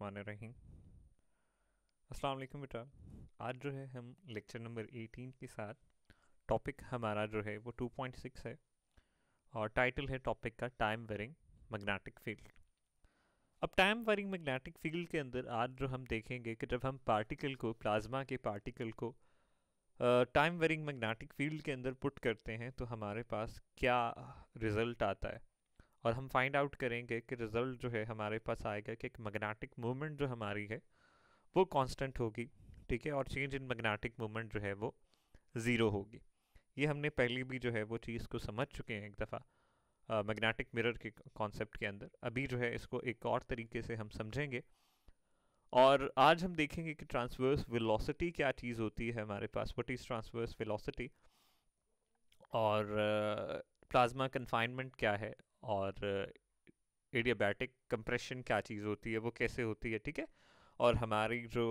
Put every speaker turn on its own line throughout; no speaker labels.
रहमान रहीम अस्सलाम वालेकुम बेटा आज जो है हम लेक्चर नंबर 18 के साथ टॉपिक हमारा जो है वो 2.6 है और टाइटल है टॉपिक का टाइम वेरिंग मैग्नेटिक फील्ड अब टाइम वेरिंग मैग्नेटिक फील्ड के अंदर आज जो हम देखेंगे कि जब हम पार्टिकल को प्लाज्मा के पार्टिकल को टाइम वेरिंग मैग्नेटिक फील्ड के अंदर पुट करते हैं तो हमारे पास क्या रिज़ल्ट आता है और हम फाइंड आउट करेंगे कि रिज़ल्ट जो है हमारे पास आएगा कि एक मैग्नेटिक मूवमेंट जो हमारी है वो कांस्टेंट होगी ठीक है और चेंज इन मैग्नेटिक मूवमेंट जो है वो ज़ीरो होगी ये हमने पहले भी जो है वो चीज़ को समझ चुके हैं एक दफ़ा मैग्नेटिक मिरर के कॉन्सेप्ट के अंदर अभी जो है इसको एक और तरीके से हम समझेंगे और आज हम देखेंगे कि ट्रांसवर्स वेलोसिटी क्या चीज़ होती है हमारे पास वट इज़ ट्रांसवर्स वेलोसिटी और प्लाज्मा कन्फाइनमेंट क्या है और एडियाबैटिक कंप्रेशन क्या चीज़ होती है वो कैसे होती है ठीक है और हमारी जो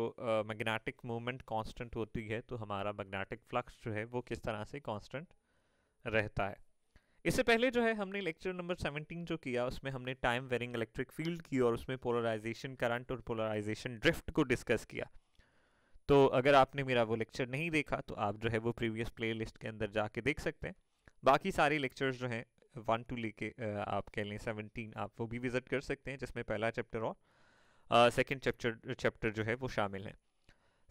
मैग्नेटिक मूवमेंट कांस्टेंट होती है तो हमारा मैग्नेटिक फ्लक्स जो है वो किस तरह से कांस्टेंट रहता है इससे पहले जो है हमने लेक्चर नंबर 17 जो किया उसमें हमने टाइम वेरिंग इलेक्ट्रिक फील्ड की और उसमें पोलराइजेशन करंट और पोलराइजेशन ड्रिफ्ट को डिस्कस किया तो अगर आपने मेरा वो लेक्चर नहीं देखा तो आप जो है वो प्रीवियस प्लेलिस्ट के अंदर जाके देख सकते हैं बाकी सारे लेक्चर्स जो हैं वन टू लेके आप कह लें सेवनटीन आप वो भी विज़िट कर सकते हैं जिसमें पहला चैप्टर और सेकेंड चैप्टर चैप्टर जो है वो शामिल है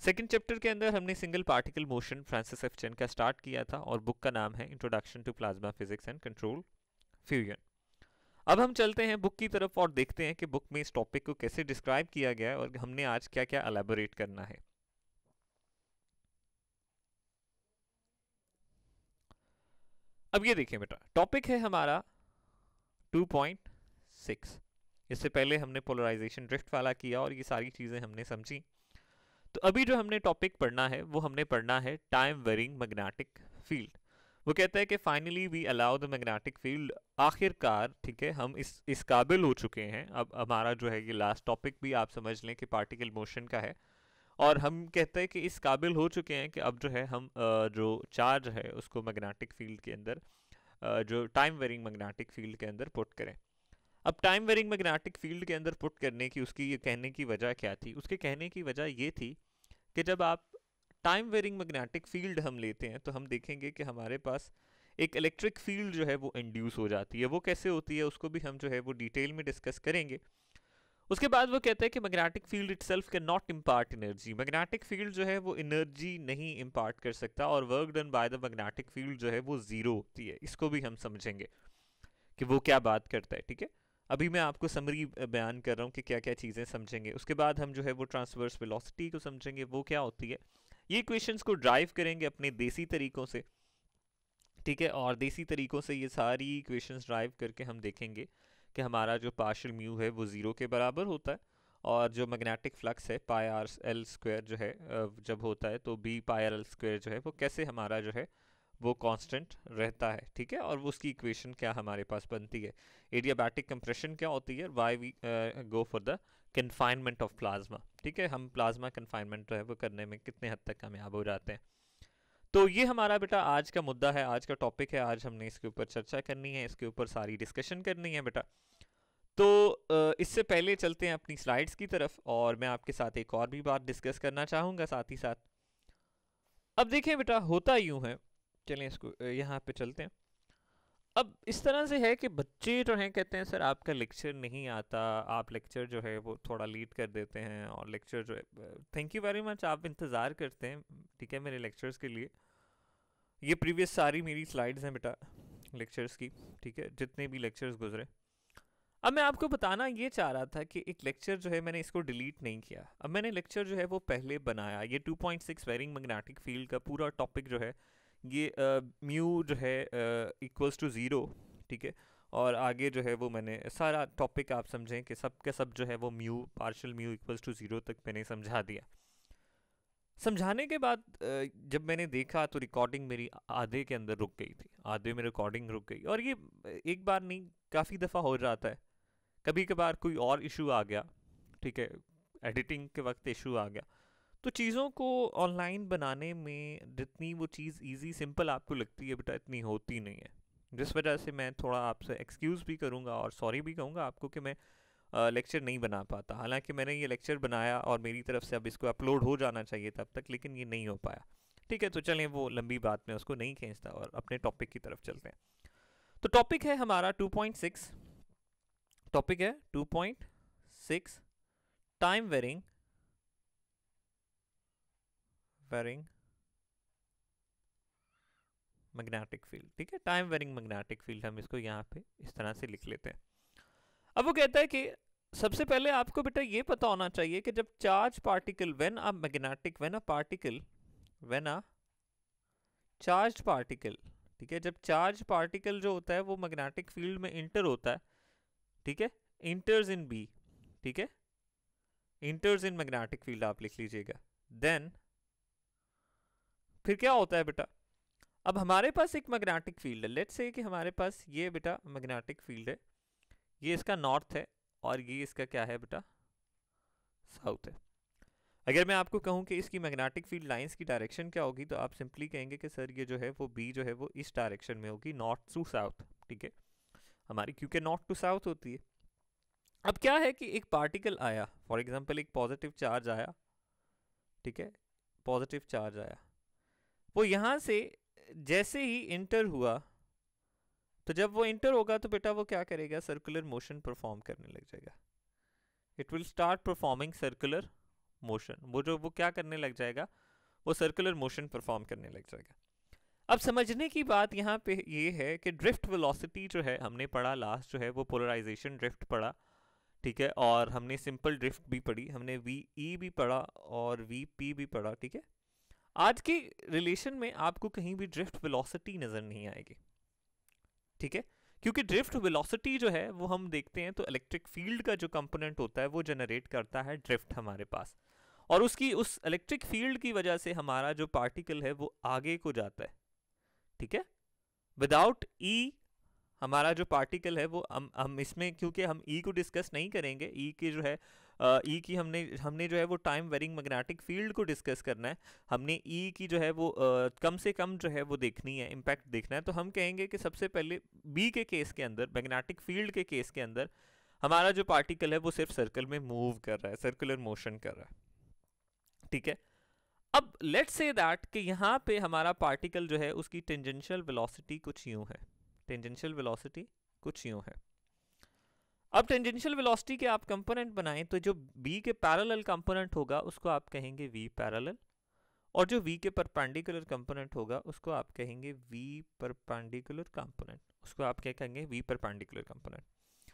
सेकेंड चैप्टर के अंदर हमने single particle motion Francis F Chen का स्टार्ट किया था और बुक का नाम है introduction to plasma physics and control fusion अब हम चलते हैं बुक की तरफ और देखते हैं कि बुक में इस टॉपिक को कैसे डिस्क्राइब किया गया है और हमने आज क्या क्या अलेबोरेट करना है अब ये देखिए बेटा टॉपिक है हमारा 2.6 इससे पहले हमने पोलराइजेशन ड्रिफ्ट वाला किया और ये सारी चीज़ें हमने समझी तो अभी जो हमने टॉपिक पढ़ना है वो हमने पढ़ना है टाइम वेरिंग मैग्नेटिक फील्ड वो कहता है कि finally we allow the magnetic field आखिरकार ठीक है हम इस इस काबिल हो चुके हैं अब हमारा जो है ये लास्ट टॉपिक भी आप समझ लें कि पार्टिकल मोशन का है और हम कहते हैं कि इस काबिल हो चुके हैं कि अब जो है हम जो चार्ज है उसको मैग्नेटिक फील्ड के अंदर जो टाइम वेरिंग मैग्नेटिक फील्ड के अंदर पुट करें अब टाइम वेरिंग मैग्नेटिक फील्ड के अंदर पुट करने की उसकी ये कहने की वजह क्या थी उसके कहने की वजह ये थी कि जब आप टाइम वेरिंग मैग्नेटिक फील्ड हम लेते हैं तो हम देखेंगे कि हमारे पास एक इलेक्ट्रिक फील्ड जो है वो इंड्यूस हो जाती है वो कैसे होती है उसको भी हम जो है वो डिटेल में डिस्कस करेंगे उसके बाद वो कहता है कि magnetic field itself can not impart energy magnetic field जो है वो एनर्जी नहीं इम्पार्ट कर सकता और work done by the magnetic field जो है वो ज़ीरो होती है इसको भी हम समझेंगे कि वो क्या बात करता है ठीक है अभी मैं आपको समरी बयान कर रहा हूँ कि क्या क्या चीज़ें समझेंगे उसके बाद हम जो है वो ट्रांसवर्स वेलोसिटी को समझेंगे वो क्या होती है ये क्वेश्चंस को ड्राइव करेंगे अपने देसी तरीकों से ठीक है और देसी तरीकों से ये सारी क्वेश्चंस ड्राइव करके हम देखेंगे कि हमारा जो पार्शल म्यू है वो ज़ीरो के बराबर होता है और जो मैग्नेटिक फ्लक्स है पाई आर एल स्क्वायर जो है जब होता है तो B pi R L square जो है वो कैसे हमारा जो है वो कांस्टेंट रहता है ठीक है और वो उसकी इक्वेशन क्या हमारे पास बनती है एडियाबैटिक कंप्रेशन क्या होती है why we go for the confinement of plasma ठीक है हम प्लाज्मा कन्फाइनमेंट जो है वो करने में कितने हद तक कामयाब हो जाते हैं तो ये हमारा बेटा आज का मुद्दा है आज का टॉपिक है आज हमने इसके ऊपर चर्चा करनी है इसके ऊपर सारी डिस्कशन करनी है बेटा तो इससे पहले चलते हैं अपनी स्लाइड्स की तरफ और मैं आपके साथ एक और भी बात डिस्कस करना चाहूँगा साथ ही साथ अब देखिए बेटा होता यूँ है चलें इसको यहाँ पे चलते हैं अब इस तरह से है कि बच्चे जो हैं कहते हैं सर आपका लेक्चर नहीं आता आप लेक्चर जो है वो थोड़ा लीड कर देते हैं और लेक्चर जो है थैंक यू वेरी मच आप इंतज़ार करते हैं ठीक है मेरे लेक्चर्स के लिए ये प्रीवियस सारी मेरी स्लाइड्स हैं बेटा लेक्चर्स की ठीक है जितने भी लेक्चर्स गुजरे अब मैं आपको बताना ये चाह रहा था कि एक लेक्चर जो है मैंने इसको डिलीट नहीं किया अब मैंने लेक्चर जो है वो पहले बनाया ये 2.6 point six varying magnetic field का पूरा टॉपिक जो है ये म्यू जो है इक्वल्स टू ज़ीरो ठीक है और आगे जो है वो मैंने सारा टॉपिक आप समझें कि सब का सब जो है वो mu partial mu equals to zero तक मैंने समझा दिया समझाने के बाद जब मैंने देखा तो रिकॉर्डिंग मेरी आधे के अंदर रुक गई थी आधे में रिकॉर्डिंग रुक गई और ये एक बार नहीं काफ़ी दफ़ा हो जाता है कभी कभार कोई और इशू आ गया ठीक है एडिटिंग के वक्त इशू आ गया तो चीज़ों को ऑनलाइन बनाने में जितनी वो चीज़ इजी सिंपल आपको लगती है बेटा इतनी होती नहीं है जिस वजह से मैं थोड़ा आपसे एक्सक्यूज़ भी करूँगा और सॉरी भी कहूँगा आपको कि मैं लेक्चर नहीं बना पाता हालांकि मैंने ये लेक्चर बनाया और मेरी तरफ से अब इसको अपलोड हो जाना चाहिए तब तक लेकिन ये नहीं हो पाया ठीक है तो चलें वो लंबी बात में उसको नहीं खींचता और अपने टॉपिक की तरफ चलते हैं तो टॉपिक है हमारा 2.6 टॉपिक है 2.6 time varying varying magnetic field ठीक है टाइम वेरिंग मैग्नेटिक फील्ड हम इसको यहाँ पे इस तरह से लिख लेते हैं अब वो कहता है कि सबसे पहले आपको बेटा ये पता होना चाहिए कि जब charge particle when a magnetic when a particle when a charge particle ठीक है जब चार्ज पार्टिकल जो होता है वो मैग्नेटिक फील्ड में इंटर होता है ठीक है इंटर्स इन बी ठीक है इंटर्स इन मैग्नेटिक फील्ड आप लिख लीजिएगा देन फिर क्या होता है बेटा अब हमारे पास एक मैग्नेटिक फील्ड है लेट से कि हमारे पास ये बेटा मैग्नेटिक फील्ड है ये इसका नॉर्थ है और ये इसका क्या है बेटा साउथ है अगर मैं आपको कहूँ कि इसकी मैग्नेटिक फील्ड लाइंस की डायरेक्शन क्या होगी तो आप सिंपली कहेंगे कि सर ये जो है वो बी जो है वो इस डायरेक्शन में होगी नॉर्थ टू साउथ ठीक है हमारी क्योंकि नॉर्थ टू साउथ होती है अब क्या है कि एक पार्टिकल आया फॉर एग्जाम्पल एक पॉजिटिव चार्ज आया ठीक है पॉजिटिव चार्ज आया वो यहाँ से जैसे ही इंटर हुआ तो जब वो इंटर होगा तो बेटा वो क्या करेगा सर्कुलर मोशन परफॉर्म करने लग जाएगा it will start performing circular motion वो जो वो क्या करने लग जाएगा वो सर्कुलर मोशन परफॉर्म करने लग जाएगा अब समझने की बात यहाँ पे ये है कि ड्रिफ्ट वेलोसिटी जो है हमने पढ़ा लास्ट जो है वो पोलराइजेशन ड्रिफ्ट पढ़ा ठीक है और हमने सिंपल ड्रिफ्ट भी पढ़ी हमने वी ई e भी पढ़ा और वी पी भी पढ़ा ठीक है आज के रिलेशन में आपको कहीं भी ड्रिफ्ट वेलोसिटी नज़र नहीं आएगी ठीक है क्योंकि ड्रिफ्ट वेलोसिटी जो है वो हम देखते हैं तो इलेक्ट्रिक फील्ड का जो कंपोनेंट होता है वो जनरेट करता है ड्रिफ्ट हमारे पास और उसकी उस इलेक्ट्रिक फील्ड की वजह से हमारा जो पार्टिकल है वो आगे को जाता है ठीक है विदाउट ई e, हमारा जो पार्टिकल है वो हम हम इसमें क्योंकि हम ई e को डिस्कस नहीं करेंगे ई e के जो है ई e की हमने हमने जो है वो टाइम वेरिंग मैग्नेटिक फील्ड को डिस्कस करना है हमने ई e की जो है वो कम से कम जो है वो देखनी है इम्पैक्ट देखना है तो हम कहेंगे कि सबसे पहले बी के केस के अंदर मैग्नेटिक फील्ड के केस के अंदर हमारा जो पार्टिकल है वो सिर्फ सर्कल में मूव कर रहा है सर्कुलर मोशन कर रहा है ठीक है अब लेट से दैट कि यहाँ पे हमारा पार्टिकल जो है उसकी टेंजेंशियल वेलोसिटी कुछ यूं है टेंजेंशियल वेलोसिटी कुछ यूं है अब टेंजेंशियल वेलोसिटी के आप कंपोनेंट बनाएं तो जो बी के पैरेलल कंपोनेंट होगा उसको आप कहेंगे वी पैरेलल और जो वी के परपेंडिकुलर कंपोनेंट होगा उसको आप कहेंगे वी परपेंडिकुलर कंपोनेंट उसको आप क्या कहेंगे वी परपेंडिकुलर कंपोनेंट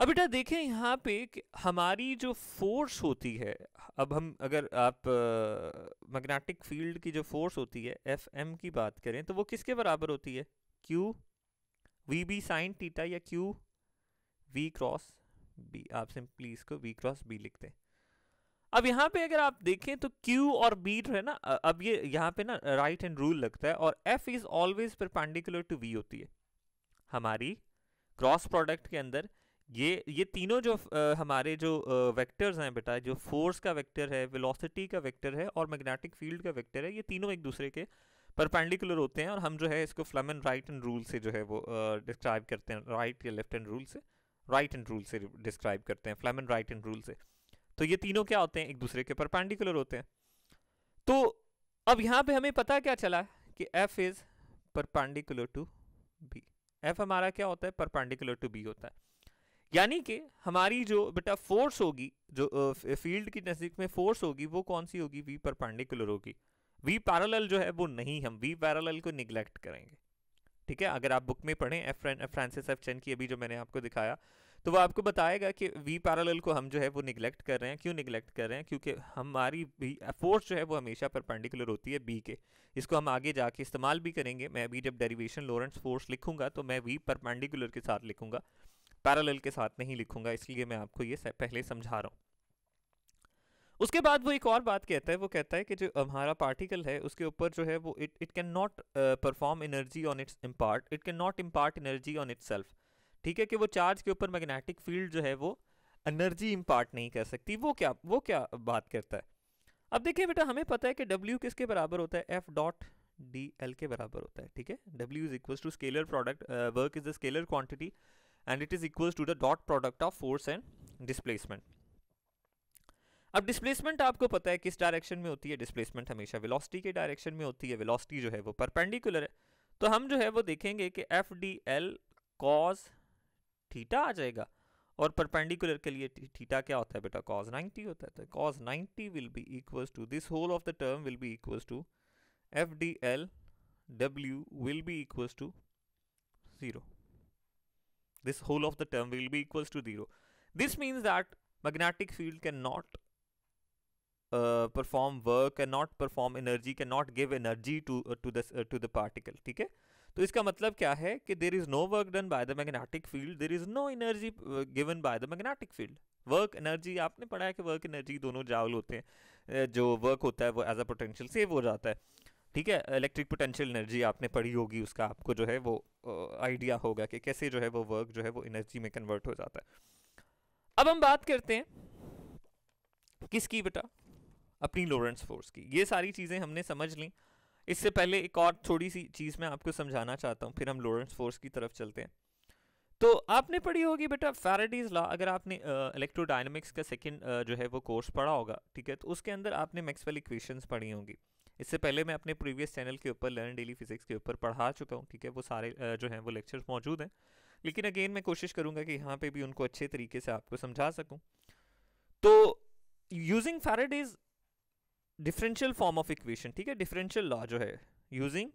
अब बेटा देखें यहाँ पे कि हमारी जो फोर्स होती है अब हम अगर आप मैग्नेटिक uh, फील्ड की जो फोर्स होती है एफ एम की बात करें तो वो किसके बराबर होती है Q V B sine theta या क्यू वी क्रॉस बी आप सिंपली इसको वी क्रॉस बी लिख दें अब यहाँ पे अगर आप देखें तो Q और B जो है ना अब ये यहाँ पे ना राइट हैंड रूल लगता है और F is always perpendicular to V होती है हमारी क्रॉस प्रोडक्ट के अंदर ये ये तीनों जो आ, हमारे जो आ, वेक्टर्स हैं बेटा जो फोर्स का वेक्टर है वेलोसिटी का वेक्टर है और मैग्नेटिक फील्ड का वेक्टर है ये तीनों एक दूसरे के परपेंडिकुलर होते हैं और हम जो है इसको Fleming hand right hand rule से जो है वो डिस्क्राइब करते हैं राइट या लेफ्ट एंड रूल से राइट एंड रूल से डिस्क्राइब करते हैं फ्लेमन राइट एंड रूल से तो ये तीनों क्या होते हैं एक दूसरे के ऊपर परपेंडिकुलर होते हैं तो अब यहाँ पे हमें पता क्या चला कि F is perpendicular to B F हमारा क्या होता है परपेंडिकुलर टू बी होता है यानी कि हमारी जो बेटा फोर्स होगी जो फील्ड की नज़दीक में फोर्स होगी वो कौन सी होगी वी परपेंडिकुलर होगी वी पैरेलल जो है वो नहीं हम वी पैरेलल को निगलेक्ट करेंगे ठीक है अगर आप बुक में पढ़ें फ्रांसिस एफ चेन की अभी जो मैंने आपको दिखाया तो वो आपको बताएगा कि वी पैरेलल को हम जो है वो निगलेक्ट कर रहे हैं क्यों निगलेक्ट कर रहे हैं क्योंकि हमारी भी फोर्स जो है वो हमेशा परपेंडिकुलर होती है बी के इसको हम आगे जाके इस्तेमाल भी करेंगे मैं अभी जब डेरिवेशन लॉरेंस फोर्स लिखूंगा तो मैं वी परपेंडिकुलर के साथ लिखूंगा पैरेलल के साथ नहीं लिखूंगा इसलिए मैं आपको ये पहले समझा रहा हूँ उसके बाद वो एक और बात कहता है वो कहता है कि जो हमारा पार्टिकल है उसके ऊपर जो है वो it it can not perform energy on its impart it can not impart energy on itself ठीक है कि वो चार्ज के ऊपर मैग्नेटिक फील्ड जो है वो एनर्जी इम्पार्ट नहीं कर सकती वो क्या वो क्या बात करता है अब देखिए बेटा हमें पता है कि डब्ल्यू किसके बराबर होता है एफ डॉट डी एल के बराबर होता है ठीक है W is equal to scalar product work is the scalar quantity and it is equal to the dot product of force and displacement अब डिस्प्लेसमेंट आपको पता है किस डायरेक्शन में होती है डिस्प्लेसमेंट हमेशा वेलोसिटी के डायरेक्शन में होती है वेलोसिटी जो है वो परपेंडिकुलर है तो हम जो है वो देखेंगे कि F D L cos theta आ जाएगा और परपेंडिकुलर के लिए थीटा क्या होता है बेटा कॉज 90 होता है तो cos 90 will be equals to this whole of the term will be equals to F D L W will be equals to zero this whole of the term will be be to zero this means that magnetic field can not perform uh, work work not perform energy can not give energy to to the uh, to the ठीक है तो इसका मतलब क्या है कि there is no work done by the magnetic field there is no energy given by the magnetic field work energy आपने पढ़ा है कि वर्क एनर्जी दोनों जावल होते हैं uh, जो वर्क होता है वो एज अ पोटेंशियल सेव हो जाता है ठीक है इलेक्ट्रिक पोटेंशियल एनर्जी आपने पढ़ी होगी उसका आपको जो है वो आइडिया uh, होगा कि कैसे जो है वो वर्क जो है वो एनर्जी में कन्वर्ट हो जाता है अब हम बात करते हैं किसकी बेटा अपनी लोरेंस फोर्स की ये सारी चीज़ें हमने समझ ली इससे पहले एक और थोड़ी सी चीज़ मैं आपको समझाना चाहता हूँ फिर हम लोरेंस फोर्स की तरफ चलते हैं तो आपने पढ़ी होगी बेटा फैराडीज लॉ अगर आपने इलेक्ट्रोडाइनमिक्स का सेकेंड जो है वो कोर्स पढ़ा होगा ठीक है तो उसके अंदर आपने मैक्सवेल इक्वेशंस पढ़ी होंगी इससे पहले मैं अपने प्रीवियस चैनल के ऊपर लर्न डेली फिजिक्स के ऊपर पढ़ा चुका हूँ ठीक है वो सारे जो हैं वो लेक्चर्स मौजूद हैं लेकिन अगेन मैं कोशिश करूँगा कि यहाँ पर भी उनको अच्छे तरीके से आपको समझा सकूँ तो using Faraday's differential form of equation ठीक है डिफरेंशियल लॉ जो है यूजिंग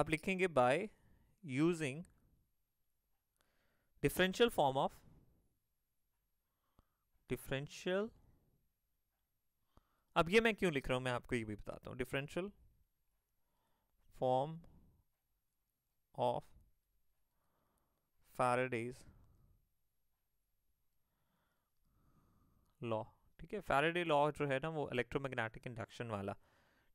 आप लिखेंगे by using differential form of differential अब ये मैं क्यों लिख रहा हूं मैं आपको ये भी बताता हूं differential form of Faraday's law ठीक है फैराडे लॉ जो है ना वो इलेक्ट्रोमैग्नेटिक इंडक्शन वाला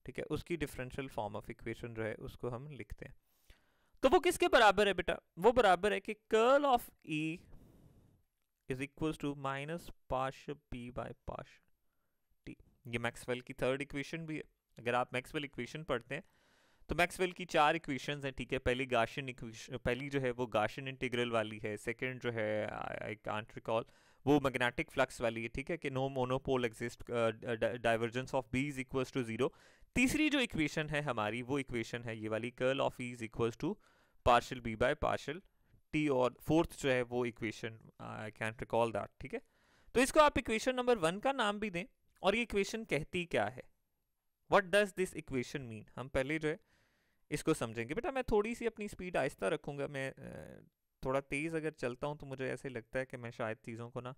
ठीक है उसकी डिफरेंशियल फॉर्म ऑफ इक्वेशन जो है उसको हम लिखते हैं तो वो किसके बराबर है बेटा वो बराबर है कि curl of E is equals to minus partial P by partial T ये मैक्सवेल की थर्ड इक्वेशन भी है अगर आप मैक्सवेल इक्वेशन पढ़ते हैं तो मैक्सवेल की चार इक्वेशन हैं ठीक है पहली गार्शियन इक्वेशन पहली जो है वो गार्शियन इंटीग्रल वाली है सेकेंड जो है आई कांट रिकॉल वो मैग्नेटिक फ्लक्स वाली है ठीक है कि no monopole exist divergence of B is equal to zero तीसरी जो इक्वेशन है हमारी वो इक्वेशन है ये वाली curl of E is equal to partial B by partial T और फोर्थ जो है वो equation I can't recall that ठीक है तो इसको आप इक्वेशन नंबर वन का नाम भी दें और ये इक्वेशन कहती क्या है what does this equation mean हम पहले जो है इसको समझेंगे बेटा मैं थोड़ी सी अपनी स्पीड आहिस्ता रखूंगा मैं uh, थोड़ा तेज़ अगर चलता हूँ तो मुझे ऐसे लगता है कि मैं शायद चीज़ों को ना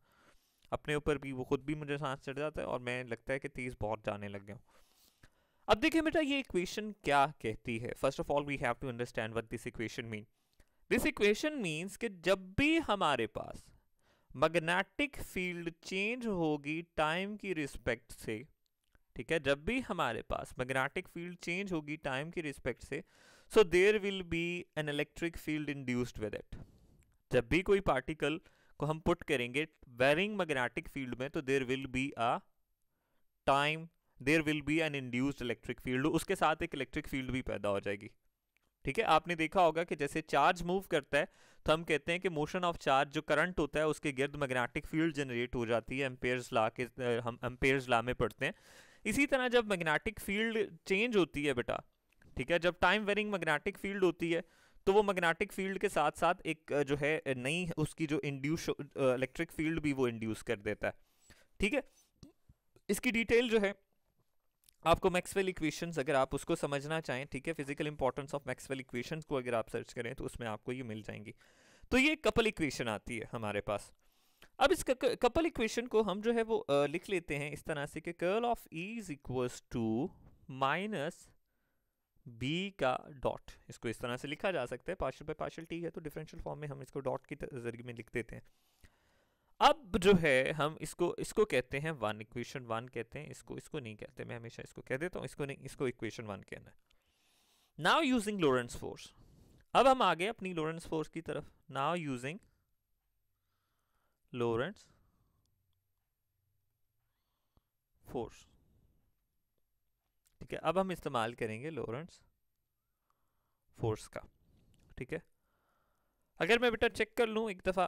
अपने ऊपर भी वो खुद भी मुझे सांस चढ़ जाता है और मैं लगता है कि तेज़ बहुत जाने लग गया हूँ अब देखिए बेटा ये इक्वेशन क्या कहती है first of all we have to understand what this equation mean this equation means कि जब भी हमारे पास मैग्नेटिक फील्ड चेंज होगी टाइम की रिस्पेक्ट से ठीक है जब भी हमारे पास मैग्नेटिक फील्ड चेंज होगी टाइम की रिस्पेक्ट से so there will be an electric field induced with it जब भी कोई पार्टिकल को हम पुट करेंगे वेरिंग मैग्नेटिक फील्ड में तो there will be a time there will be an induced electric field उसके साथ एक इलेक्ट्रिक फील्ड भी पैदा हो जाएगी ठीक है आपने देखा होगा कि जैसे चार्ज मूव करता है तो हम कहते हैं कि मोशन ऑफ चार्ज जो करंट होता है उसके गिर्द मैग्नेटिक फील्ड जनरेट हो जाती है एम्पेयर्स ला के हम एम्पेयर्स ला में पढ़ते हैं इसी तरह जब मैग्नेटिक फील्ड चेंज होती है बेटा ठीक है जब टाइम वेरिंग मैग्नेटिक फील्ड होती है तो वो मैग्नेटिक फील्ड के साथ साथ एक जो है नई उसकी जो इंड्यूस इलेक्ट्रिक फील्ड भी वो इंड्यूस कर देता है ठीक है इसकी डिटेल जो है आपको मैक्सवेल इक्वेशन अगर आप उसको समझना चाहें ठीक है physical importance of Maxwell equation को अगर आप सर्च करें तो उसमें आपको ये मिल जाएंगी तो ये कपल इक्वेशन आती है हमारे पास अब इस कपल इक्वेशन को हम जो है वो लिख लेते हैं इस तरह से कि curl of E is equals to minus B का डॉट इसको इस तरह से लिखा जा सकता है पार्शल बाय पार्शल टी है तो डिफरेंशियल फॉर्म में हम इसको डॉट के जरिए में लिख देते हैं अब जो है हम इसको इसको कहते हैं वन इक्वेशन वन कहते हैं इसको इसको नहीं कहते मैं हमेशा इसको कह देता हूँ इसको नहीं इसको इक्वेशन वन कहना है नाउ यूजिंग लोरेंस फोर्स अब हम आगे अपनी लोरेंस फोर्स की तरफ नाउ यूजिंग लोरेंस फोर्स ठीक है अब हम इस्तेमाल करेंगे लोरेंट्स फोर्स का ठीक है अगर मैं बेटा चेक कर लूँ एक दफ़ा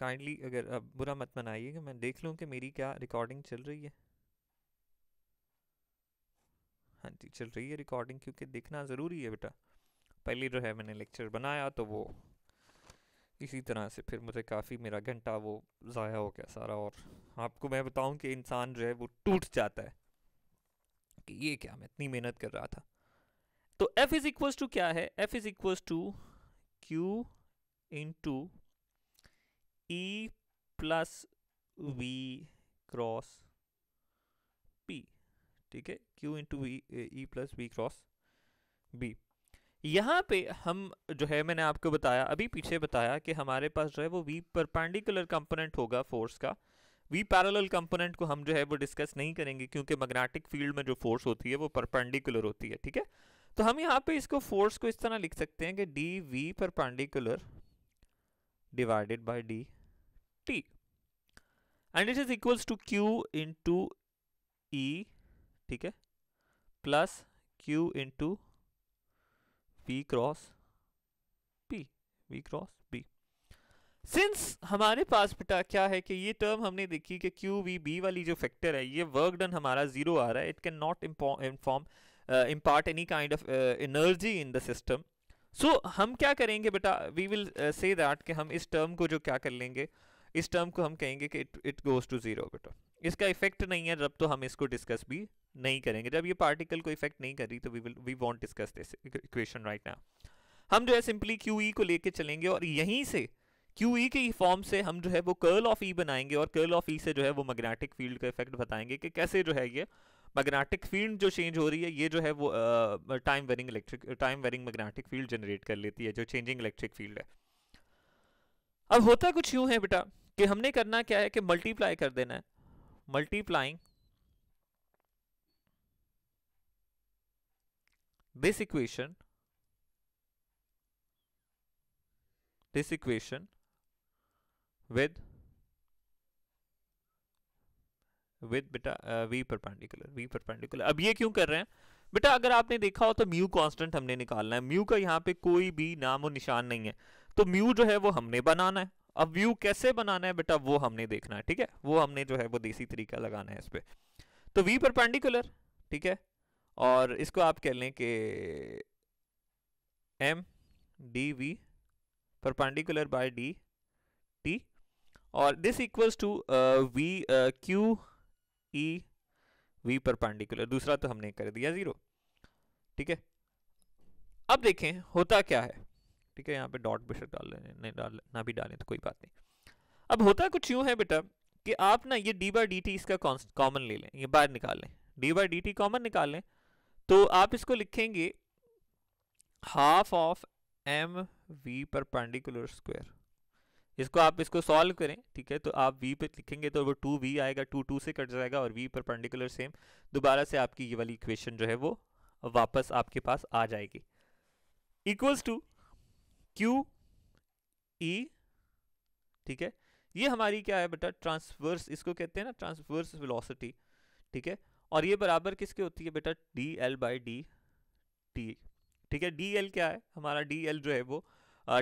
काइंडली अगर आ, बुरा मत मनाइएगा मैं देख लूँ कि मेरी क्या रिकॉर्डिंग चल रही है हाँ जी चल रही है रिकॉर्डिंग क्योंकि देखना ज़रूरी है बेटा पहले जो है मैंने लेक्चर बनाया तो वो इसी तरह से फिर मुझे काफ़ी मेरा घंटा वो ज़ाया हो गया सारा और आपको मैं बताऊँ कि इंसान जो है वो टूट जाता है कि ये क्या मैं इतनी मेहनत कर रहा था तो एफ इज इक्वल्स टू क्या है F is equals to Q into E plus V cross P ठीक है Q into V E plus V cross B यहाँ पे हम जो है मैंने आपको बताया अभी पीछे बताया कि हमारे पास जो है वो वी परपेंडिकुलर कंपोनेंट होगा फोर्स का वी पैरेलल कंपोनेंट को हम जो है वो डिस्कस नहीं करेंगे क्योंकि मैग्नेटिक फील्ड में जो फोर्स होती है वो परपेंडिकुलर होती है ठीक है तो हम यहाँ पे इसको फोर्स को इस तरह लिख सकते हैं कि D V perpendicular divided by D T and it is equals to Q into E ठीक है plus Q into V cross P V cross since हमारे पास बेटा क्या है कि ये टर्म हमने देखी कि क्यू वी बी वाली जो फैक्टर है ये वर्क डन हमारा जीरो आ रहा है it can not inform impart any kind of energy in the system so हम क्या करेंगे बेटा वी विल से दैट कि हम इस टर्म को जो क्या कर लेंगे इस टर्म को हम कहेंगे कि it it goes to zero बेटा इसका इफेक्ट नहीं है जब तो हम इसको डिस्कस भी नहीं करेंगे जब ये पार्टिकल को इफेक्ट नहीं कर रही तो we will we won't discuss this equation right ना हम जो है सिंपली क्यू ई को लेके चलेंगे और यहीं से क्यू ई e के फॉर्म से हम जो है वो कर्ल ऑफ ई बनाएंगे और कर्ल ऑफ ई से जो है वो मैग्नेटिक फील्ड का इफेक्ट बताएंगे कि कैसे जो है ये मैग्नेटिक फील्ड जो चेंज हो रही है ये जो है वो time varying electric time varying magnetic field generate कर लेती है जो चेंजिंग इलेक्ट्रिक फील्ड है अब होता कुछ यूं है बेटा कि हमने करना क्या है कि मल्टीप्लाई कर देना है multiplying this equation this equation with with बेटा वी परपेंडिकुलर वी परपेंडिकुलर अब ये क्यों कर रहे हैं बेटा अगर आपने देखा हो तो म्यू कांस्टेंट हमने निकालना है म्यू का यहाँ पे कोई भी नाम और निशान नहीं है तो म्यू जो है वो हमने बनाना है अब व्यू कैसे बनाना है बेटा वो हमने देखना है ठीक है वो हमने जो है वो देसी तरीका लगाना है इस पर तो वी परपेंडिकुलर ठीक है और इसको आप कह लें कि M D V perpendicular by D और this equals to V Q E V perpendicular दूसरा तो हमने कर दिया जीरो ठीक है अब देखें होता क्या है ठीक है यहाँ पे डॉट बेशक डाल लेने नहीं डाल ना भी डालें तो कोई बात नहीं अब होता कुछ यूं है बेटा कि आप ना ये डी बाई डी टी इसका कॉमन ले लें ये बाहर निकाल लें D by D T common निकाल लें तो आप इसको लिखेंगे हाफ ऑफ एम वी पर पेंडिकुलर स्क्वायर इसको आप इसको सॉल्व करें ठीक है तो आप वी पे लिखेंगे तो वो टू वी आएगा टू टू से कट जाएगा और वी पर पर्टिकुलर सेम दोबारा से आपकी ये वाली इक्वेशन जो है वो वापस आपके पास आ जाएगी इक्वल्स टू क्यू ई ठीक है ये हमारी क्या है बेटा ट्रांसवर्स इसको कहते हैं ना ट्रांसवर्स वेलोसिटी ठीक है और ये बराबर किसके होती है बेटा D L by D T ठीक है डी एल क्या है हमारा डी एल जो है वो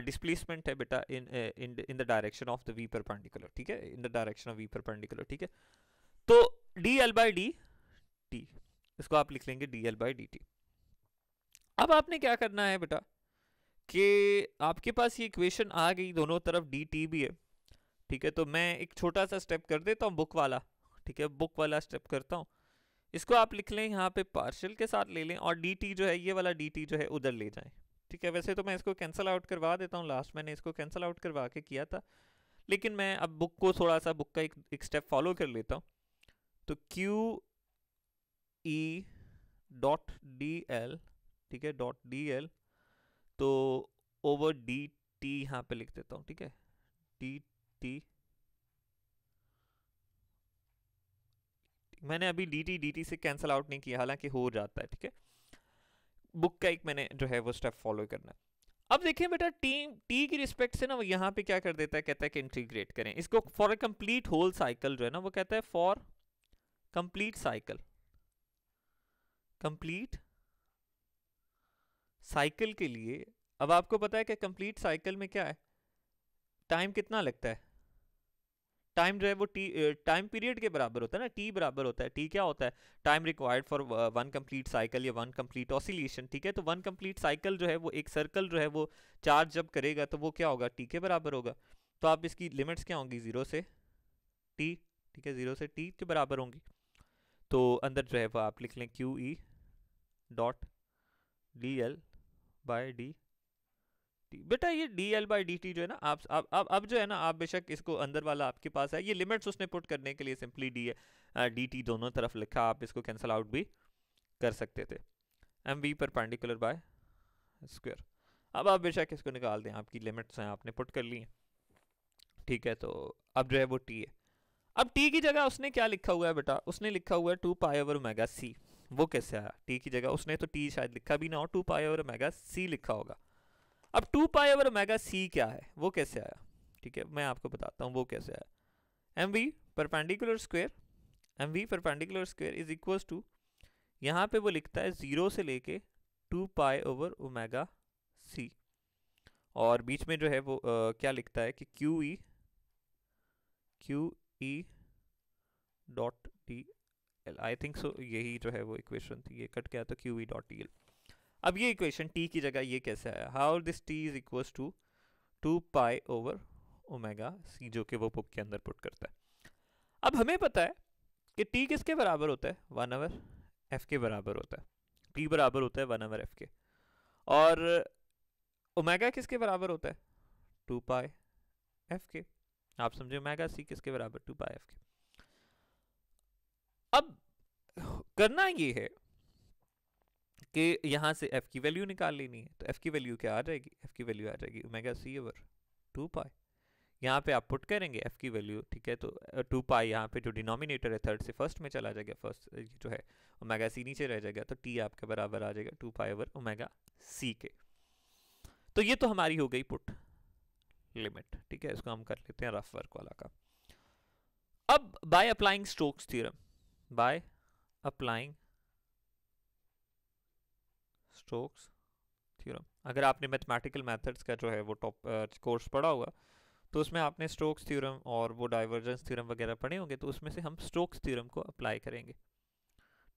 डिस्प्लेसमेंट uh, है बेटा in in in the direction of the V perpendicular ठीक है in the direction of V perpendicular ठीक है तो D L by D T इसको आप लिख लेंगे D L by D T अब आपने क्या करना है बेटा कि आपके पास ये इक्वेशन आ गई दोनों तरफ डी टी भी है ठीक है तो मैं एक छोटा सा स्टेप कर देता हूँ बुक वाला ठीक है बुक वाला स्टेप करता हूँ इसको आप लिख लें यहाँ पे पार्शियल के साथ ले लें और डी टी जो है ये वाला डी टी जो है उधर ले जाएं ठीक है वैसे तो मैं इसको कैंसिल आउट करवा देता हूँ लास्ट मैंने इसको कैंसिल आउट करवा के किया था लेकिन मैं अब बुक को थोड़ा सा बुक का एक, एक स्टेप फॉलो कर लेता हूँ तो Q E dot D L ठीक है डॉट डी एल तो ओवर डी टी यहाँ पर लिख देता हूँ ठीक है डी टी मैंने अभी डी टी डी टी से कैंसिल आउट नहीं किया हालांकि हो जाता है ठीक है बुक का एक मैंने जो है वो स्टेप फॉलो करना अब देखिए बेटा टी टी की रिस्पेक्ट से ना वो यहाँ पे क्या कर देता है कहता है कि इंटीग्रेट करें इसको for a complete whole cycle जो है ना वो कहता है for complete cycle complete cycle के लिए अब आपको पता है कि कंप्लीट साइकिल में क्या है टाइम कितना लगता है टाइम जो है वो टी टाइम पीरियड के बराबर होता है ना टी बराबर होता है टी क्या होता है time required for one complete cycle या वन कंप्लीट ऑसिलेशन ठीक है तो वन कंप्लीट साइकिल जो है वो एक सर्कल जो है वो चार्ज जब करेगा तो वो क्या होगा टी के बराबर होगा तो आप इसकी लिमिट्स क्या होंगी ज़ीरो से टी ठीक है ज़ीरो से टी के बराबर होंगी तो अंदर जो है वह आप लिख लें Q E dot D L by D T बेटा ये D L by D T जो है ना आप अब अब अब जो है ना आप बेशक इसको अंदर वाला आपके पास है ये लिमिट्स उसने पुट करने के लिए सिंपली डी डी टी दोनों तरफ लिखा आप इसको कैंसिल आउट भी कर सकते थे एम वी पर पेंडिकुलर बाय स्क्वेयर अब आप बेशक इसको निकाल दें आपकी लिमिट्स हैं आपने पुट कर ली हैं ठीक है तो अब जो है वो टी है अब टी की जगह उसने क्या लिखा हुआ है बेटा उसने लिखा हुआ है two pi over mega C वो कैसे आया टी की जगह उसने तो टी शायद लिखा भी ना हो two pi over mega C लिखा होगा अब two pi over omega C क्या है वो कैसे आया ठीक है मैं आपको बताता हूँ वो कैसे आया M V perpendicular square M V perpendicular square is equal to यहाँ पे वो लिखता है ज़ीरो से लेके two pi over omega C और बीच में जो है वो आ, क्या लिखता है कि Q E Q E dot T L I think so यही जो है वो इक्वेशन थी ये कट गया तो Q E dot T L अब ये इक्वेशन टी की जगह ये कैसे आया how this T is equal to two pi over omega C जो कि वो बुक के अंदर पुट करता है अब हमें पता है कि टी किसके बराबर होता है वन आवर एफ के बराबर होता है टी बराबर होता है वन आवर एफ के और ओमेगा किसके बराबर होता है टू पाई एफ के आप समझे ओमेगा सी किसके बराबर टू पाई एफ के अब करना ये है कि यहाँ से एफ़ की वैल्यू निकाल लेनी है तो एफ़ की वैल्यू क्या आ जाएगी एफ़ की वैल्यू आ जाएगी omega C over two pi यहाँ पे आप पुट करेंगे एफ़ की वैल्यू ठीक है तो टू पाई यहाँ पे जो डिनोमिनेटर है थर्ड से फर्स्ट में चला जाएगा फर्स्ट जो है ओमेगा सी नीचे रह जाएगा तो टी आपके बराबर आ जाएगा two pi over omega C के तो ये तो हमारी हो गई पुट लिमिट ठीक है इसको हम कर लेते हैं रफ वर्क वाला का अब by applying strokes theorem by applying Stokes theorem अगर आपने मैथमेटिकल मेथड्स का जो है वो टॉप कोर्स पढ़ा होगा तो उसमें आपने स्ट्रोक्स थ्योरम और वो डाइवर्जेंस थ्योरम वगैरह पढ़े होंगे तो उसमें से हम स्ट्रोक्स थ्योरम को अप्लाई करेंगे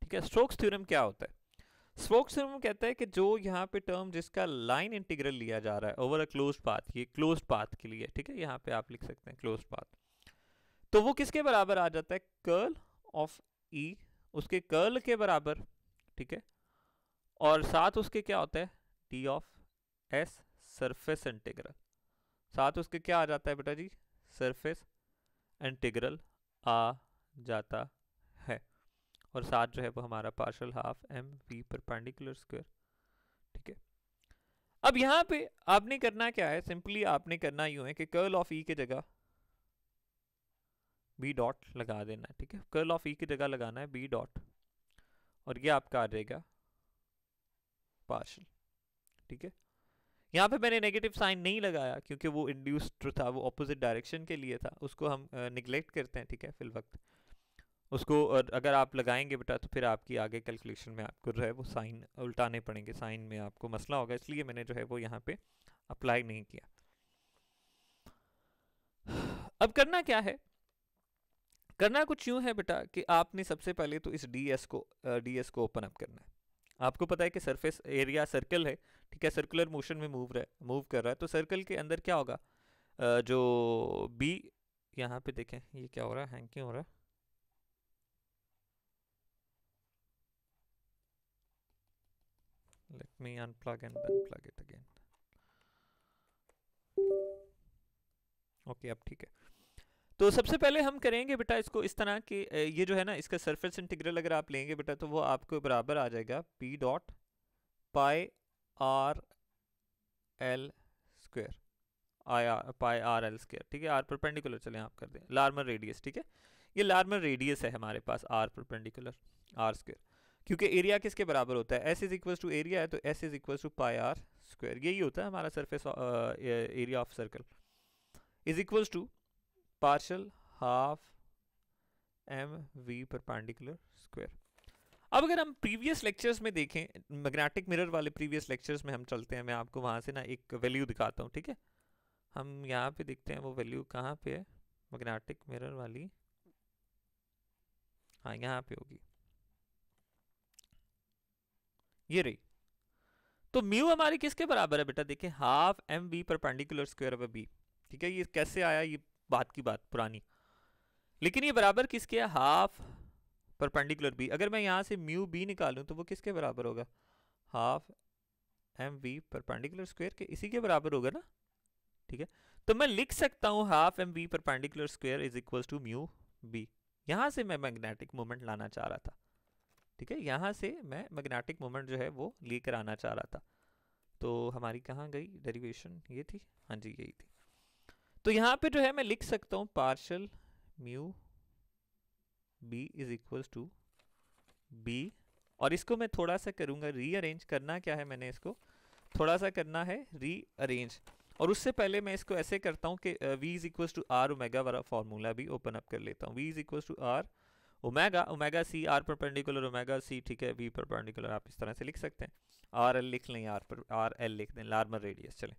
ठीक है स्ट्रोक्स थ्योरम क्या होता है स्ट्रोक्स थ्योरम कहता है कि जो यहाँ पे टर्म जिसका लाइन इंटीग्रल लिया जा रहा है ओवर अ क्लोज पाथ ये क्लोज पाथ के लिए ठीक है यहाँ पे आप लिख सकते हैं क्लोज पाथ तो वो किसके बराबर आ जाता है कर्ल ऑफ ई उसके कर्ल के बराबर ठीक है और साथ उसके क्या होता है T of S surface integral साथ उसके क्या आ जाता है बेटा जी सरफेस इंटीग्रल आ जाता है और साथ जो है वो हमारा पार्शल हाफ एम वी पर पेंडिकुलर स्क्वायर ठीक है अब यहाँ पे आपने करना क्या है सिंपली आपने करना यूँ है कि कर्ल ऑफ ई की जगह बी डॉट लगा देना है ठीक है कर्ल ऑफ ई की जगह लगाना है बी डॉट और ये आपका आ जाएगा पार्शल ठीक है यहाँ पे मैंने नेगेटिव साइन नहीं लगाया क्योंकि वो इंड्यूस्ड था वो अपोजिट डायरेक्शन के लिए था उसको हम निगलेक्ट करते हैं ठीक है फिल वक्त उसको और अगर आप लगाएंगे बेटा तो फिर आपकी आगे कैलकुलेशन में आपको जो है वो साइन उल्टाने पड़ेंगे साइन में आपको मसला होगा इसलिए मैंने जो है वो यहाँ पे अप्लाई नहीं किया अब करना क्या है करना कुछ यूं है बेटा कि आपने सबसे पहले तो इस डी एस को डी एस को ओपन अप करना है आपको पता है कि सरफेस एरिया सर्कल है ठीक है सर्कुलर मोशन में मूव रहा मूव कर रहा है तो सर्कल के अंदर क्या होगा जो बी यहाँ पे देखें ये क्या हो रहा है क्यों हो रहा है let me unplug and unplug it again okay अब ठीक है तो सबसे पहले हम करेंगे बेटा इसको इस तरह कि ये जो है ना इसका सरफेस इंटीग्रल अगर आप लेंगे बेटा तो वो आपको बराबर आ जाएगा P dot pi R L square I R pi R L square ठीक है आर परपेंडिकुलर चले आप कर दें लार्मर रेडियस ठीक है ये लार्मर रेडियस है हमारे पास आर परपेंडिकुलर आर स्क्वेयर क्योंकि एरिया किसके बराबर होता है S is equal to area है तो S is equal to pi R square यही होता है हमारा surface area of circle is equals to partial half M V perpendicular square अब अगर हम प्रीवियस लेक्चर्स में देखें मैग्नेटिक मिरर वाले प्रीवियस लेक्चर्स में हम चलते हैं मैं आपको वहां से ना एक वैल्यू दिखाता हूँ ठीक है हम यहाँ पे देखते हैं वो वैल्यू कहाँ पे है मैग्नेटिक मिरर वाली हाँ यहाँ पे होगी ये रही तो म्यू हमारी किसके बराबर है बेटा देखिए half M V perpendicular square of B ठीक है ये कैसे आया ये बात की बात पुरानी लेकिन ये बराबर किसके है हाफ परपेंडिकुलर बी अगर मैं यहाँ से म्यू बी निकालूँ तो वो किसके बराबर होगा half M V perpendicular square के इसी के बराबर होगा ना ठीक है तो मैं लिख सकता हूँ half M V perpendicular square is equal to mu B यहाँ से मैं मैग्नेटिक मोमेंट लाना चाह रहा था ठीक है यहाँ से मैं मैग्नेटिक मोमेंट जो है वो लेकर आना चाह रहा था तो हमारी कहाँ गई डेरिवेशन ये थी हाँ जी यही थी तो यहाँ पे जो है मैं लिख सकता हूँ partial mu B is equal to B और इसको मैं थोड़ा सा करूँगा रीअरेंज करना क्या है मैंने इसको थोड़ा सा करना है रीअरेंज और उससे पहले मैं इसको ऐसे करता हूँ कि V is equal to R omega वाला फार्मूला भी ओपन अप कर लेता हूँ V is equal to R omega omega C R perpendicular omega C ठीक है वी परपेंडिकुलर आप इस तरह से लिख सकते हैं आर एल लिख लें आर पर आर एल लिख दें लार्मर रेडियस चलें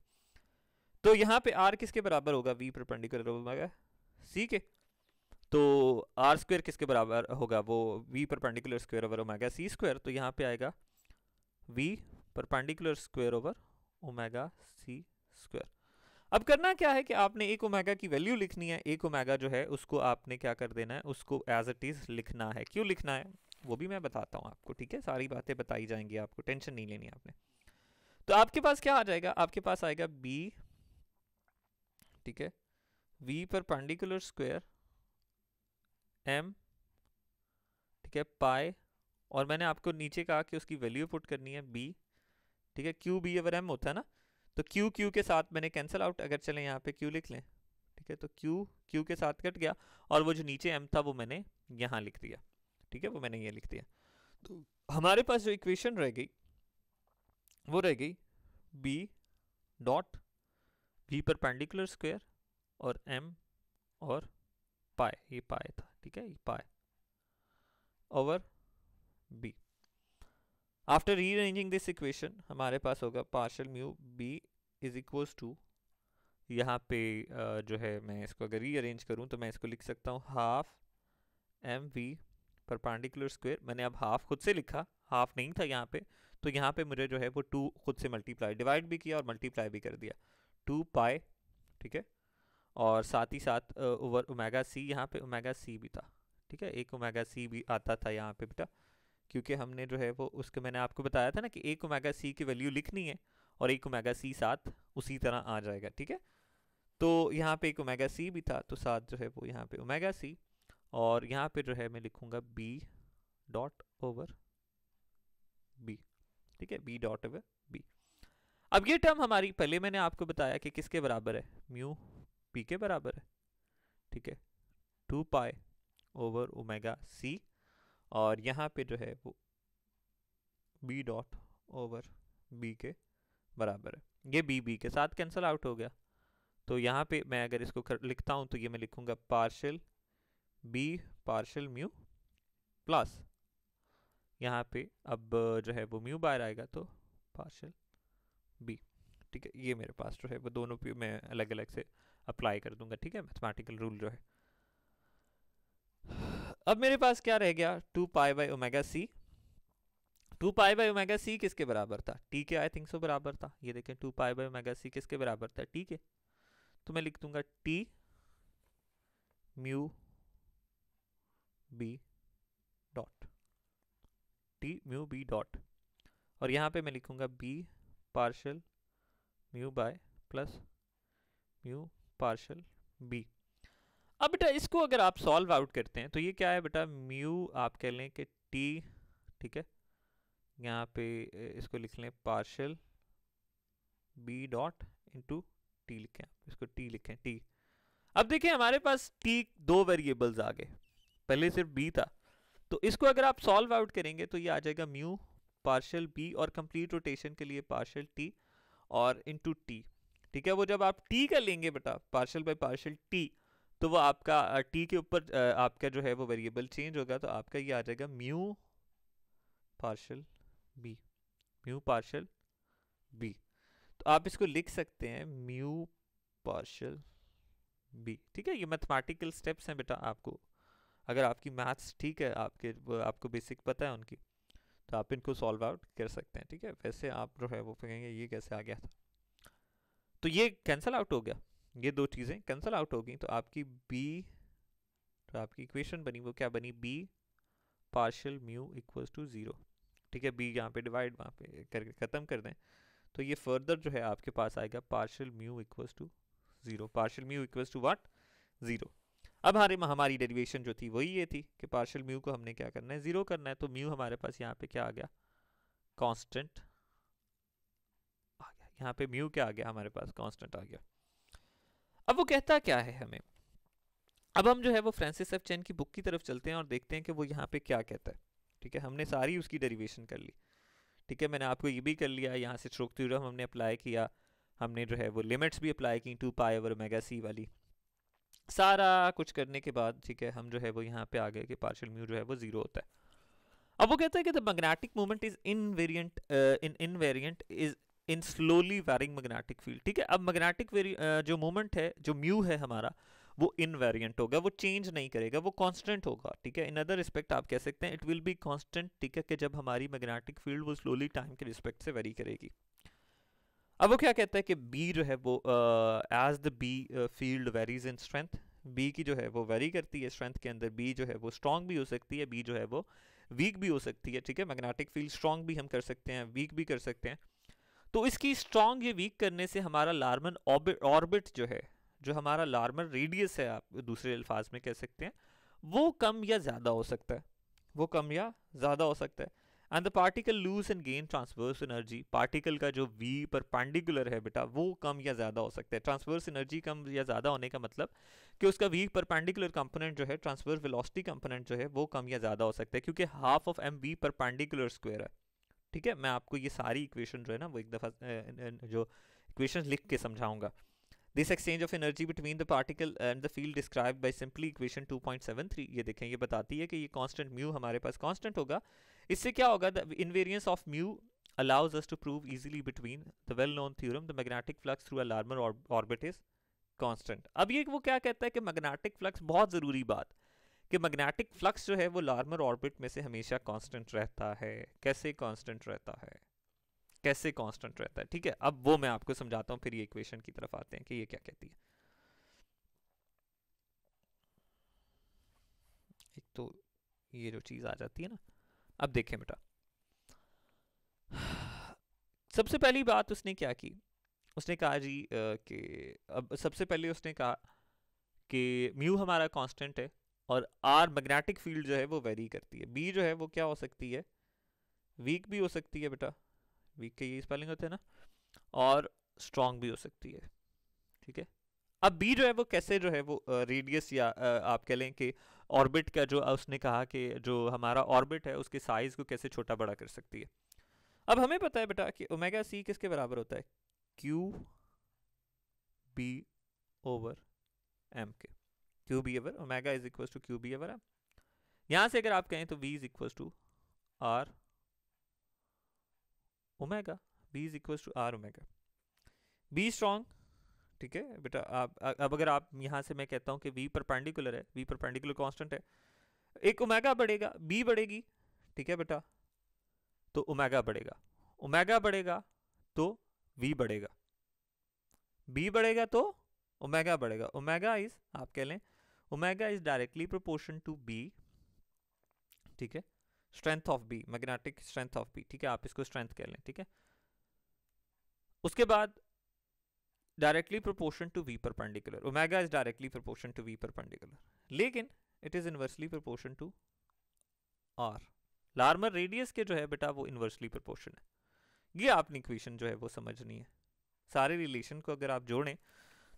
तो यहाँ पे आर किसके बराबर होगा वी परपेंडिकुलर होगा सी के तो आर स्क्वेयर किसके बराबर होगा वो V perpendicular square over omega C square तो यहाँ पे आएगा V perpendicular square over omega C square अब करना क्या है कि आपने एक ओमेगा की वैल्यू लिखनी है एक ओमेगा जो है उसको आपने क्या कर देना है उसको एज इट इज़ लिखना है क्यों लिखना है वो भी मैं बताता हूँ आपको ठीक है सारी बातें बताई जाएंगी आपको टेंशन नहीं लेनी आपने तो आपके पास क्या आ जाएगा आपके पास आएगा बी ठीक है वी पेंडिकुलर स्क्वेयर एम ठीक है पाए और मैंने आपको नीचे कहा कि उसकी वैल्यू पुट करनी है बी ठीक है क्यू बी अगर एम होता है ना तो क्यू क्यू के साथ मैंने कैंसिल आउट अगर चले यहाँ पे क्यू लिख लें ठीक है तो क्यू क्यू के साथ कट गया और वो जो नीचे एम था वो मैंने यहाँ लिख दिया ठीक है वो मैंने ये लिख दिया तो हमारे पास जो इक्वेशन रह गई वो रह गई B dot B perpendicular square और एम और पाए ये पाए था ठीक है ये pi over B after rearranging this equation हमारे पास होगा partial mu B is equals to यहाँ पे जो है मैं इसको अगर रीअरेंज करूँ तो मैं इसको लिख सकता हूँ half M V perpendicular square मैंने अब हाफ खुद से लिखा हाफ नहीं था यहाँ पे तो यहाँ पे मुझे जो है वो टू खुद से मल्टीप्लाई डिवाइड भी किया और मल्टीप्लाई भी कर दिया टू पाई ठीक है और साथ ही साथ ओवर ओमेगा सी यहाँ पे ओमेगा सी भी था ठीक है एक ओमेगा सी भी आता था यहाँ पे बेटा क्योंकि हमने जो है वो उसके मैंने आपको बताया था ना कि एक ओमेगा सी की वैल्यू लिखनी है और एक ओमेगा सी साथ उसी तरह आ जाएगा ठीक है तो यहाँ पे एक ओमेगा सी भी था तो साथ जो है वो यहाँ पे ओमेगा सी और यहाँ पे जो है मैं लिखूँगा बी डॉट ओवर बी ठीक है बी डॉट ओवर अब ये टर्म हमारी पहले मैंने आपको बताया कि किसके बराबर है म्यू पी के बराबर है ठीक है टू पाए ओवर ओमेगा सी और यहाँ पे जो है वो बी डॉट ओवर बी के बराबर है ये बी बी के साथ कैंसिल आउट हो गया तो यहाँ पे मैं अगर इसको कर, लिखता हूँ तो ये मैं लिखूँगा partial B partial mu plus यहाँ पे अब जो है वो म्यू बाहर आएगा तो पार्शल बी ठीक है ये मेरे पास जो है वो दोनों पे मैं अलग अलग से अप्लाई कर दूंगा ठीक है मैथमेटिकल रूल जो है अब मेरे पास क्या रह गया two pi by omega C two pi by omega C किसके बराबर था टी के आई थिंक सो बराबर था ये देखें two pi by omega C किसके बराबर था टी के तो मैं लिख दूंगा T mu B dot T mu B dot और यहाँ पे मैं लिखूंगा B partial mu by plus mu partial B अब बेटा इसको अगर आप सॉल्व आउट करते हैं तो ये क्या है बेटा म्यू आप कह लें कि टी ठीक है यहाँ पे इसको लिख लें partial B dot into T लिखें इसको टी लिखें टी अब देखिए हमारे पास टी दो वेरिएबल्स आ गए पहले सिर्फ बी था तो इसको अगर आप सॉल्व आउट करेंगे तो ये आ जाएगा म्यू पार्शल बी और कंप्लीट रोटेशन के लिए पार्शल टी और इंटू टी ठीक है वो जब आप टी का लेंगे बेटा पार्शल बाई पार्शल टी तो वो आपका टी के ऊपर आपका जो है वो वेरिएबल चेंज होगा तो आपका ये आ जाएगा mu partial B mu partial B तो आप इसको लिख सकते हैं म्यू पार्शल बी ठीक है ये मैथमेटिकल स्टेप्स हैं बेटा आपको अगर आपकी मैथ्स ठीक है आपके आपको बेसिक पता है उनकी तो आप इनको सॉल्व आउट कर सकते हैं ठीक है वैसे आप जो है वो कहेंगे ये कैसे आ गया था तो ये कैंसिल आउट हो गया ये दो चीज़ें कैंसिल आउट हो गई तो आपकी बी तो आपकी इक्वेशन बनी वो क्या बनी B partial mu equals to zero ठीक है बी यहाँ पे डिवाइड वहाँ पे करके ख़त्म कर दें तो ये फर्दर जो है आपके पास आएगा partial mu equals to zero partial mu equals to what zero अब हमारी हमारी डेरिवेशन जो थी वही ये थी कि पार्शल म्यू को हमने क्या करना है ज़ीरो करना है तो म्यू हमारे पास यहाँ पे क्या आ गया कांस्टेंट आ गया यहाँ पे म्यू क्या आ गया हमारे पास कांस्टेंट आ गया अब वो कहता क्या है हमें अब हम जो है वो फ्रांसिस एफ चैन की बुक की तरफ चलते हैं और देखते हैं कि वो यहाँ पे क्या कहता है ठीक है हमने सारी उसकी डेरिवेशन कर ली ठीक है मैंने आपको ये भी कर लिया यहाँ से स्ट्रोक थ्योरम हमने अप्लाई किया हमने जो है वो लिमिट्स भी अप्लाई की two pi over mega C वाली सारा कुछ करने के बाद ठीक है हम जो है वो यहाँ पे आ गए कि पार्शल म्यू जो है वो ज़ीरो होता है अब वो कहता है कि the magnetic movement is invariant in invariant is in slowly varying magnetic field ठीक है अब मैग्नेटिक uh, जो मोमेंट है जो म्यू है हमारा वो इन वेरियंट होगा वो चेंज नहीं करेगा वो कॉन्स्टेंट होगा ठीक है इन अदर रिस्पेक्ट आप कह सकते हैं इट विल बी कॉन्स्टेंट ठीक है कि जब हमारी मैग्नेटिक फील्ड वो स्लोली टाइम के रिस्पेक्ट से वेरी करेगी अब वो क्या कहता है कि बी जो है वो as the B field varies in strength B की जो है वो वेरी करती है स्ट्रेंथ के अंदर बी जो है वो स्ट्रॉन्ग भी हो सकती है बी जो है वो वीक भी हो सकती है ठीक है मैग्नेटिक फील्ड स्ट्रॉन्ग भी हम कर सकते हैं वीक भी कर सकते हैं तो इसकी स्ट्रॉन्ग या वीक करने से हमारा लार्मन ऑर्बिट जो है जो हमारा लार्मन रेडियस है आप दूसरे अल्फाज में कह सकते हैं वो कम या ज़्यादा हो सकता है वो कम या ज़्यादा हो सकता है and the particle lose and gain transverse energy particle का जो वी पर पेंडिकुलर है बेटा वो कम या ज़्यादा हो सकता है ट्रांसवर्स एनर्जी कम या ज़्यादा होने का मतलब कि उसका वी पर पेंडिकुलर कंपोनेंट जो है ट्रांसवर्स वेलोसिटी कंपोनेंट जो है वो कम या ज़्यादा हो सकता है क्योंकि हाफ ऑफ एम वी पर पेंडिकुलर स्क्वायर है ठीक है मैं आपको ये सारी इक्वेशन जो है ना वो एक दफ़ा जो इक्वेशन लिख के समझाऊंगा this exchange of energy between the particle and the field describe by simply equation 2.73 ये देखें ये बताती है कि ये कांस्टेंट म्यू हमारे पास कांस्टेंट होगा इससे क्या होगा the invariance of mu allows us to prove easily between the well known theorem the magnetic flux through a Larmor orbit is constant अब ये वो क्या कहता है कि मैग्नेटिक फ्लक्स बहुत जरूरी बात कि मैग्नेटिक फ्लक्स जो है वो लार्मर ऑर्बिट में से हमेशा कॉन्स्टेंट रहता है कैसे कॉन्स्टेंट रहता है कैसे कॉन्स्टेंट रहता है ठीक है अब वो मैं आपको समझाता हूं फिर ये इक्वेशन की तरफ आते हैं कि ये क्या कहती है एक तो ये जो चीज आ जाती है ना अब देखें बेटा सबसे पहली बात उसने क्या की उसने कहा जी कि अब सबसे पहले उसने कहा कि म्यू हमारा कांस्टेंट है और आर मैग्नेटिक फील्ड जो है वो वेरी करती है बी जो है वो क्या हो सकती है वीक भी हो सकती है बेटा वीक के ये स्पेलिंग होते हैं ना और स्ट्रॉन्ग भी हो सकती है ठीक है अब बी जो है वो कैसे जो है वो रेडियस या आप कह लें कि ऑर्बिट का जो उसने कहा कि जो हमारा ऑर्बिट है उसके साइज़ को कैसे छोटा बड़ा कर सकती है अब हमें पता है बेटा कि ओमेगा सी किसके बराबर होता है क्यू बी ओवर एम के Q B over omega is equal to Q B over M यहां से अगर आप कहें तो V is equal to R omega B is equal to R omega B strong ठीक है बेटा आप अब अगर आप यहाँ से मैं कहता हूँ कि वी परपेंडिकुलर है वी परपेंडिकुलर कांस्टेंट है एक ओमेगा बढ़ेगा बी बढ़ेगी ठीक है बेटा तो ओमेगा बढ़ेगा ओमेगा बढ़ेगा तो वी बढ़ेगा बी बढ़ेगा तो ओमेगा बढ़ेगा ओमेगा इज आप कह लें omega is directly proportion to B ठीक है strength of B magnetic strength of B ठीक है आप इसको स्ट्रेंथ कह लें ठीक है उसके बाद directly proportion to V perpendicular omega is directly proportion to V perpendicular लेकिन it is inversely proportion to R Larmor radius के जो है बेटा वो इन्वर्सली प्रोपोर्शन है ये आपने इक्वेशन जो है वो समझनी है सारे रिलेशन को अगर आप जोड़ें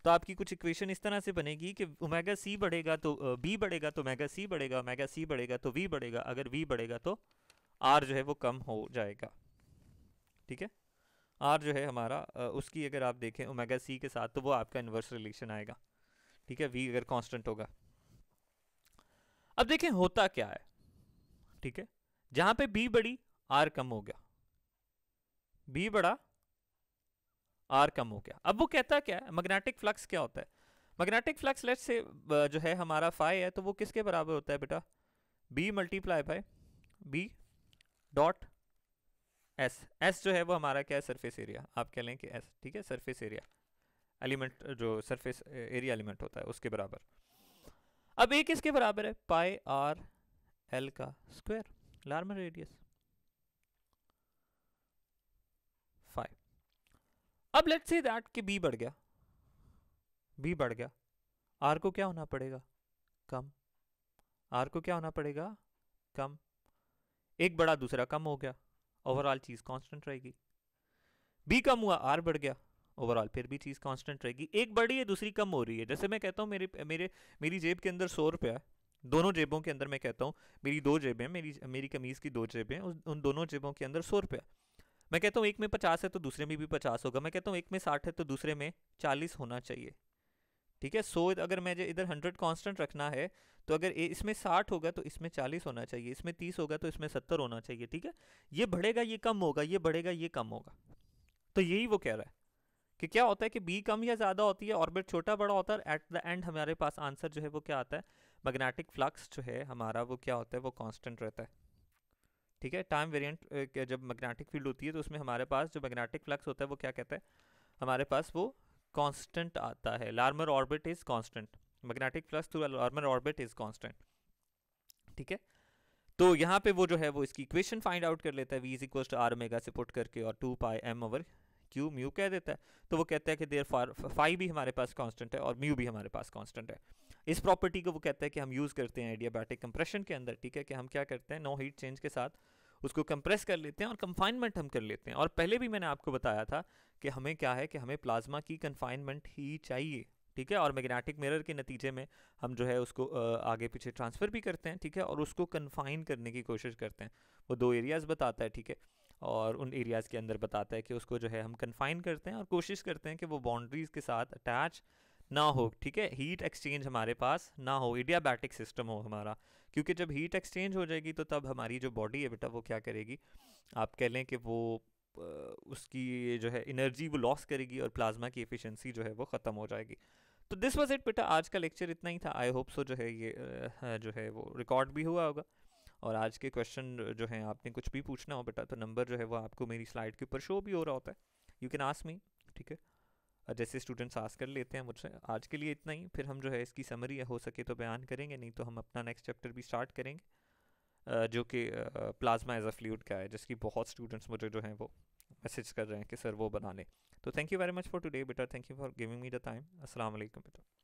तो आपकी कुछ इक्वेशन इस तरह से बनेगी कि ओमेगा सी बढ़ेगा तो बी बढ़ेगा तो ओमेगा सी बढ़ेगा ओमेगा सी बढ़ेगा तो वी बढ़ेगा अगर वी बढ़ेगा तो आर जो है वो कम हो जाएगा ठीक है आर जो है हमारा उसकी अगर आप देखें ओमेगा सी के साथ तो वो आपका इन्वर्स रिलेशन आएगा ठीक है वी अगर कांस्टेंट होगा अब देखें होता क्या है ठीक है जहां पे बी बड़ी आर कम हो गया बी बड़ा आर कम हो गया अब वो कहता क्या है मैग्नेटिक फ्लक्स क्या होता है मैग्नेटिक फ्लक्स लेट से जो है हमारा फाइ है तो वो किसके बराबर होता है बेटा B multiply by B dot S S जो है वो हमारा क्या है सरफेस एरिया आप कह लें कि एस ठीक है सरफेस एरिया एलिमेंट जो सरफेस एरिया एलिमेंट होता है उसके बराबर अब ए किसके बराबर है पाई आर एल का स्क्वायर लार्मर रेडियस फाइव अब लेट से दैट कि बी बढ़ गया बी बढ़ गया आर को क्या होना पड़ेगा कम आर को क्या होना पड़ेगा कम एक बड़ा दूसरा कम हो गया ओवरऑल चीज़ कांस्टेंट रहेगी बी कम हुआ आर बढ़ गया ओवरऑल फिर भी चीज़ कांस्टेंट रहेगी एक बढ़ी है दूसरी कम हो रही है जैसे मैं कहता हूँ मेरे मेरे मेरी जेब के अंदर सौ रुपया है दोनों जेबों के अंदर मैं कहता हूँ मेरी दो जेबें मेरी मेरी कमीज़ की दो जेबें उन दोनों जेबों के अंदर सौ रुपया मैं कहता हूँ एक में पचास है तो दूसरे में भी पचास होगा मैं कहता हूँ एक में साठ है तो दूसरे में चालीस होना चाहिए ठीक है सो अगर मैं इधर हंड्रेड कांस्टेंट रखना है तो अगर इसमें साठ होगा तो इसमें चालीस होना चाहिए इसमें तीस होगा तो इसमें सत्तर होना चाहिए ठीक है ये बढ़ेगा ये कम होगा ये बढ़ेगा ये कम होगा तो यही वो कह रहा है कि क्या होता है कि बी कम या ज़्यादा होती है ऑर्बिट छोटा बड़ा होता है एट द एंड हमारे पास आंसर जो है वो क्या आता है मैग्नेटिक फ्लक्स जो है हमारा वो क्या होता है वो कांस्टेंट रहता है ठीक है टाइम वेरिएंट जब मैग्नेटिक फील्ड होती है तो उसमें हमारे पास जो मैग्नेटिक फ्लक्स होता है वो क्या कहता है हमारे पास वो कांस्टेंट आता है Larmor orbit is constant magnetic flux through Larmor orbit is constant ठीक है तो यहाँ पे वो जो है वो इसकी इक्वेशन फाइंड आउट कर लेता है V is equal to R mega से पुट करके और two pi M over Q mu कह देता है तो वो कहता है कि देर फार फाइव भी हमारे पास कांस्टेंट है और म्यू भी हमारे पास कांस्टेंट है इस प्रॉपर्टी को वो कहता है कि हम यूज़ करते हैं एडियाबैटिक कंप्रेशन के अंदर ठीक है कि हम क्या करते हैं नो हीट चेंज के साथ उसको कंप्रेस कर लेते हैं और कंफाइनमेंट हम कर लेते हैं और पहले भी मैंने आपको बताया था कि हमें क्या है कि हमें प्लाज्मा की कन्फाइनमेंट ही चाहिए ठीक है और मैग्नेटिक मिरर के नतीजे में हम जो है उसको आगे पीछे ट्रांसफ़र भी करते हैं ठीक है और उसको कन्फाइन करने की कोशिश करते हैं वो दो एरियाज़ बताता है ठीक है और उन एरियाज़ के अंदर बताता है कि उसको जो है हम कन्फाइन करते हैं और कोशिश करते हैं कि वो बाउंड्रीज़ के साथ अटैच ना हो ठीक है हीट एक्सचेंज हमारे पास ना हो इडियाबैटिक सिस्टम हो हमारा क्योंकि जब हीट एक्सचेंज हो जाएगी तो तब हमारी जो बॉडी है बेटा वो क्या करेगी आप कह लें कि वो उसकी जो है एनर्जी वो लॉस करेगी और प्लाज्मा की एफिशिएंसी जो है वो ख़त्म हो जाएगी तो दिस वाज इट बेटा आज का लेक्चर इतना ही था आई होप सो जो है ये जो है वो रिकॉर्ड भी हुआ होगा और आज के क्वेश्चन जो है आपने कुछ भी पूछना हो बेटा तो नंबर जो है वो आपको मेरी स्लाइड के ऊपर शो भी हो रहा होता है यू कैन आस्क मी ठीक है जैसे स्टूडेंट्स आस कर लेते हैं मुझसे आज के लिए इतना ही फिर हम जो है इसकी समरी हो सके तो बयान करेंगे नहीं तो हम अपना नेक्स्ट चैप्टर भी स्टार्ट करेंगे जो कि प्लाज्मा एज अ फ्लूड का है जिसकी बहुत स्टूडेंट्स मुझे जो है वो मैसेज कर रहे हैं कि सर वो बना लें तो thank you very much for today बेटा thank you for giving me the time असल बेटा